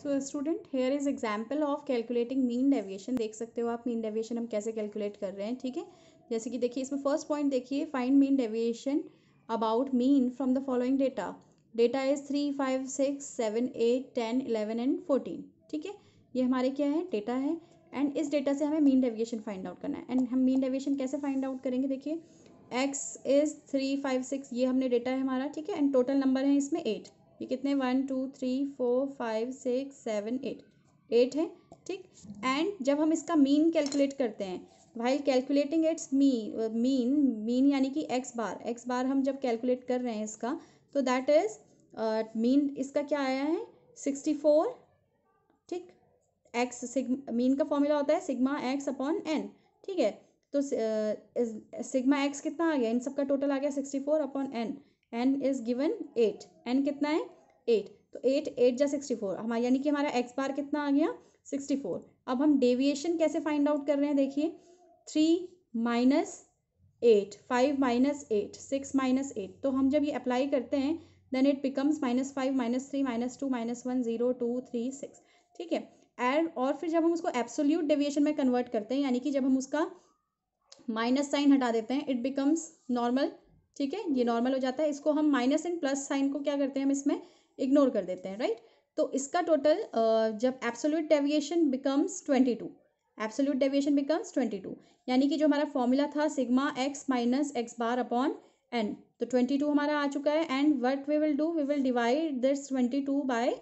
So student here is example of calculating mean deviation देख सकते हो आप मीन डेविएशन हम कैसे कैलकुलेट कर रहे हैं ठीक है जैसे कि देखिए इसमें फर्स्ट पॉइंट देखिए find mean deviation about mean from the following data data is three five six seven eight ten eleven and fourteen ठीक है ये हमारे क्या है डेटा है एंड इस डेटा से हमें मीन डेविएशन फाइंड आउट करना है एंड हम मीन डेविएशन कैसे फाइंड आउट करेंगे देखिए x is three five six ये हमने डेटा है हमारा ठीक है एंड टोटल नंबर है इसमें एट ये कितने one two three four five six seven eight eight है ठीक एंड जब हम इसका मीन कैलकुलेट करते हैं while calculating it's me mean mean यानी कि एक्स बार एक्स बार हम जब कैलकुलेट कर रहे हैं इसका तो दैट इज़ मीन इसका क्या आया है सिक्सटी फोर ठीक एक्स सिग मीन का फॉर्मूला होता है सिग्मा एक्स अपॉन एन ठीक है तो सिग्मा uh, एक्स कितना आ गया इन सबका टोटल आ गया sixty four upon n n is given eight n कितना है एट तो एट एट जा सिक्सटी फोर हमारा यानी कि हमारा एक्स बार कितना आ गया सिक्सटी फोर अब हम डेविएशन कैसे फाइंड आउट कर रहे हैं देखिए three minus eight five minus eight six minus eight तो हम जब ये अप्लाई करते हैं then it becomes minus five minus three minus two minus one zero two three six ठीक है एड और फिर जब हम उसको एब्सोल्यूट डेविएशन में कन्वर्ट करते हैं यानी कि जब हम उसका माइनस साइन हटा देते हैं इट बिकम्स नॉर्मल ठीक है ये नॉर्मल हो जाता है इसको हम माइनस एंड प्लस साइन को क्या करते हैं हम इसमें इग्नोर कर देते हैं राइट तो इसका टोटल जब absolute deviation becomes twenty two absolute deviation becomes twenty two यानी कि जो हमारा फॉर्मूला था sigma x minus x bar upon n तो ट्वेंटी टू हमारा आ चुका है and what we will do we will divide this twenty two by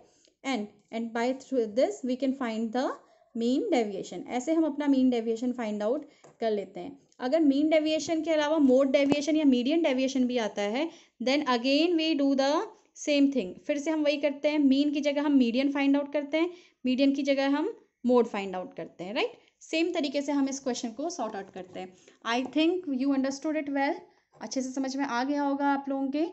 n and by this we can find the mean deviation ऐसे हम अपना mean deviation find out कर लेते हैं अगर मीन डेविएशन के अलावा मोड डेविएशन या मीडियम डेविएशन भी आता है then again we do the same thing फिर से हम वही करते हैं मीन की जगह हम मीडियम फाइंड आउट करते हैं मीडियम की जगह हम मोड फाइंड आउट करते हैं राइट right? सेम तरीके से हम इस क्वेश्चन को सॉर्ट आउट करते हैं I think you understood it well अच्छे से समझ में आ गया होगा आप लोगों के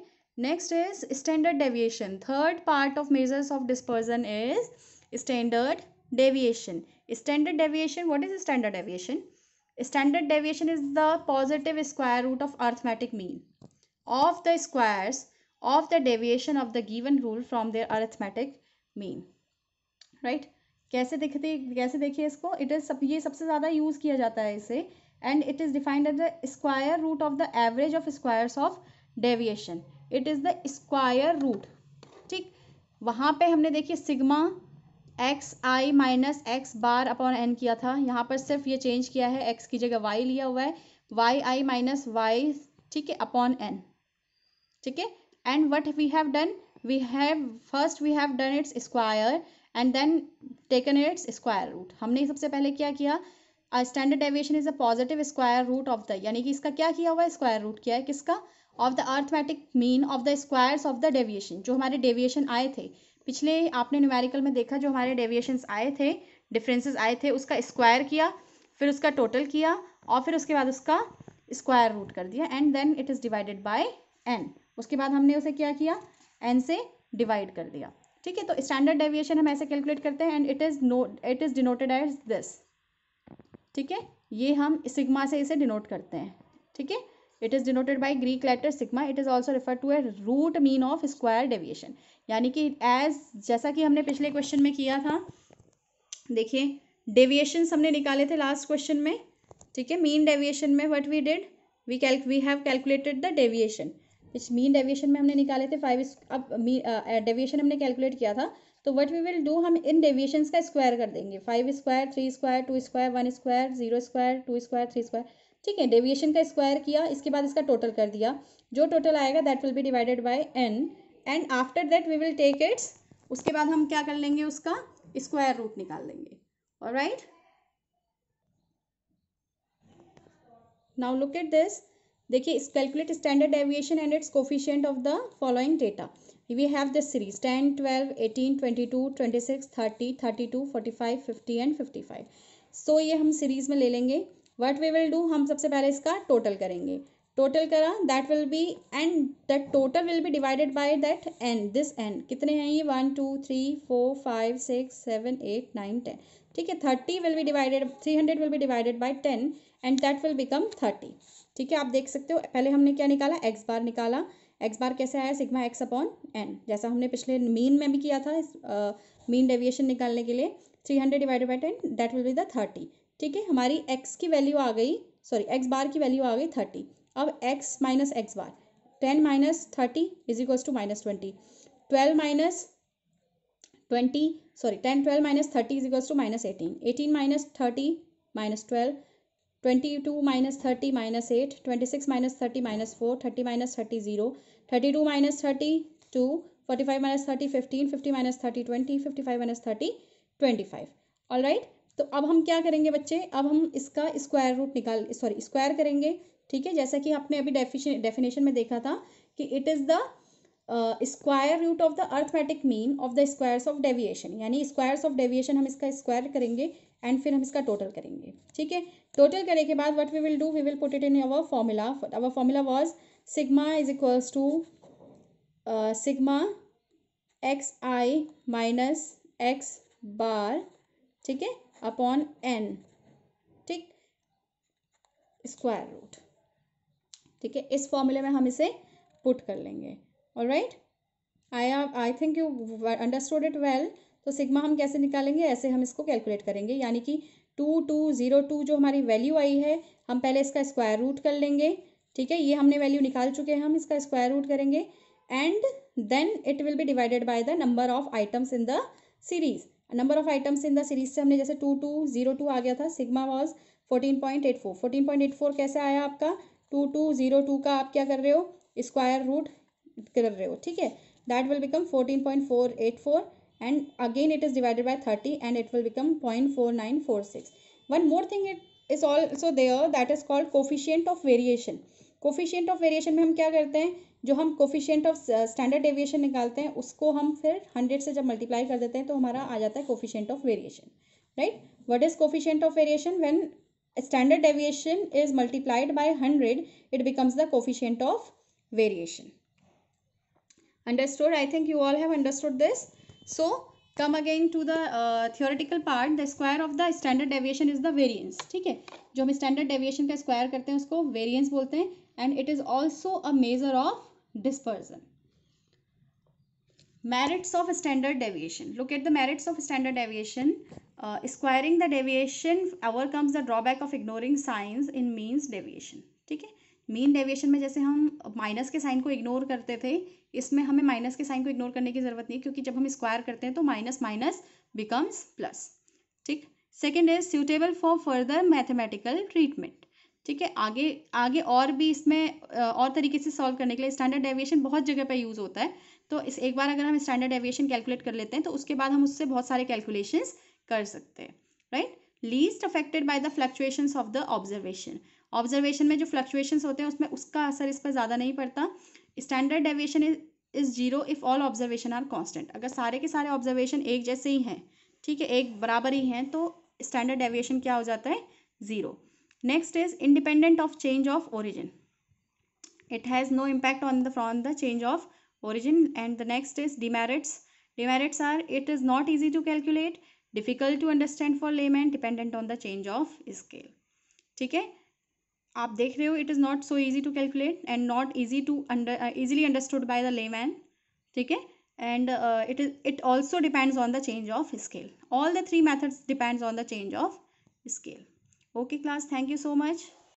next is standard deviation third part of measures of dispersion is standard deviation standard deviation what is standard deviation standard deviation is the positive square root of arithmetic mean of the squares of the deviation of the given rule from their arithmetic mean right कैसे दिखती कैसे देखिए इसको it is सब ये सबसे ज्यादा use किया जाता है इसे and it is defined as the square root of the average of squares of deviation it is the square root ठीक वहां पे हमने देखिए sigma x i minus x bar upon n किया था यहाँ पर सिर्फ ये चेंज किया है एक्स की जगह वाई लिया हुआ है वाई आई माइनस वाई ठीक है अपॉन एन ठीक है and what we have done we have first we have done its square and then taken its square root हमने सबसे पहले क्या किया standard deviation is a positive square root of the यानी कि इसका क्या किया हुआ है स्क्वायर रूट किया है किसका of the arithmetic mean of the squares of the deviation जो हमारे डेविएशन आए थे पिछले आपने न्यूमेरिकल में देखा जो हमारे डेविएशंस आए थे डिफरेंसेस आए थे उसका स्क्वायर किया फिर उसका टोटल किया और फिर उसके बाद उसका स्क्वायर रूट कर दिया and then it is divided by n उसके बाद हमने उसे क्या किया एन से डिवाइड कर दिया ठीक है तो स्टैंडर्ड डेविएशन हम ऐसे कैलकुलेट करते हैं and it is no it is denoted as this ठीक है ये हम सिग्मा से इसे डिनोट करते हैं ठीक है it is denoted by Greek letter sigma it is also refer to a root mean of square deviation यानी कि एज जैसा कि हमने पिछले क्वेश्चन में किया था देखिए डेविएशन हमने निकाले थे लास्ट क्वेश्चन में ठीक है मीन डेविएशन में वट वी डिड वी कैल we have calculated the deviation mean deviation में हमने निकाले थे फाइव अब डेविएशन हमने कैलकुलेट किया था तो वट वी विल डू हम इन डेविएशन का स्क्वायर कर देंगे five square three square two square one square zero square two square three square ठीक है डेविएशन का स्क्वायर किया इसके बाद इसका टोटल कर दिया जो टोटल आएगा that will be divided by n and after that we will take its उसके बाद हम क्या कर लेंगे उसका स्क्वायर रूट निकाल लेंगे और right now look at this देखिए इस calculate standard deviation and its coefficient of the following data we have this series two twenty six thirty thirty two forty five fifty and fifty five so ये हम series में ले लेंगे what we will do हम सबसे पहले इसका total करेंगे टोटल करा that will be and that total will be divided by that n this n कितने हैं ये one two three four five six seven eight nine ten ठीक है thirty will be divided three hundred will be divided by ten and that will become thirty ठीक है आप देख सकते हो पहले हमने क्या निकाला एक्स बार निकाला एक्स बार कैसे आया सिग्मा एक्स अपॉन एन जैसा हमने पिछले मीन में भी किया था मीन डेविएशन निकालने के लिए three hundred divided by ten that will be the thirty ठीक है हमारी एक्स की वैल्यू आ गई सॉरी एक्स बार की वैल्यू आ गई थर्टी अब x minus x bar ten minus thirty is equals to minus twenty twelve minus twenty sorry ten twelve minus thirty is equals to minus eighteen eighteen minus thirty minus twelve twenty two minus thirty minus eight twenty six minus thirty minus four thirty minus thirty zero thirty two minus thirty two forty five minus thirty fifteen fifty minus thirty twenty fifty five minus thirty twenty five all right तो अब हम क्या करेंगे बच्चे अब हम इसका square root निकाल सॉरी स्क्वायर करेंगे ठीक है जैसा कि आपने अभी डेफिनेशन में देखा था कि it is the square root of the arithmetic mean of the squares of deviation यानी स्क्वायर्स ऑफ डेविएशन हम इसका स्क्वायर करेंगे एंड फिर हम इसका टोटल करेंगे ठीक है टोटल करने के बाद what we will do we will put it in our formula our formula was sigma is equals to sigma x i minus x bar ठीक है अपॉन एन ठीक स्क्वायर रूट ठीक है इस फॉर्मूले में हम इसे पुट कर लेंगे और right I I think you understood it well तो सिग्मा हम कैसे निकालेंगे ऐसे हम इसको कैलकुलेट करेंगे यानी कि टू टू ज़ीरो टू जो हमारी वैल्यू आई है हम पहले इसका स्क्वायर रूट कर लेंगे ठीक है ये हमने वैल्यू निकाल चुके हैं हम इसका स्क्वायर रूट करेंगे and then it will be divided by the number of items in the series number of items in the series से हमने जैसे टू टू जीरो टू आ गया था sigma was fourteen point eight four fourteen point eight four कैसे आया आपका to two zero to का आप क्या कर रहे हो स्क्वायर रूट कर रहे हो ठीक है that will become fourteen point four eight four and again it is divided by thirty and it will become point four nine four six one more thing it is also there that is called coefficient of variation coefficient of variation में हम क्या करते हैं जो हम coefficient of standard deviation निकालते हैं उसको हम फिर हंड्रेड से जब मल्टीप्लाई कर देते हैं तो हमारा आ जाता है coefficient of variation right what is coefficient of variation when standard deviation is multiplied by hundred it becomes the coefficient of variation understood I think you all have understood this so come again to the theoretical part the square of the standard deviation is the variance ठीक है जो हम standard deviation का square करते हैं उसको variance बोलते हैं and it is also a measure of dispersion merits of standard deviation locate the merits of standard deviation squaring the deviation overcomes the drawback of ignoring signs in means deviation ठीक है mean deviation में जैसे हम minus के sign को ignore करते थे इसमें हमें माइनस के साइन को इग्नोर करने की जरूरत नहीं क्योंकि जब हम स्क्वायर करते हैं तो माइनस माइनस बिकम्स प्लस ठीक second is suitable for further mathematical treatment ठीक है आगे आगे और भी इसमें और तरीके से सॉल्व करने के लिए स्टैंडर्ड डेविएशन बहुत जगह पर यूज़ होता है तो इस एक बार अगर हम स्टैंडर्ड डेविएशन कैलकुलेट कर लेते हैं तो उसके बाद हम उससे बहुत सारे कैलकुलेशन कर सकते हैं right least affected by the fluctuation of the observation observation में जो फ्लक्चुएशन होते हैं उसमें उसका असर इस पर ज़्यादा नहीं पड़ता standard deviation is zero if all observation are constant अगर सारे के सारे ऑब्जर्वेशन एक जैसे ही हैं ठीक है एक बराबर ही हैं तो स्टैंडर्ड डेविएशन क्या हो जाता है zero next is independent of change of origin it has no impact on the from the change of origin and the next is demerits demerits are it is not easy to calculate difficult to understand for layman dependent on the change of scale Okay, है आप देख रहे हो it is not so easy to calculate and not easy to easily understood by ठीक है and uh, it is it also depends on the change of scale all the three methods depends on the change of scale Okay class, thank you so much.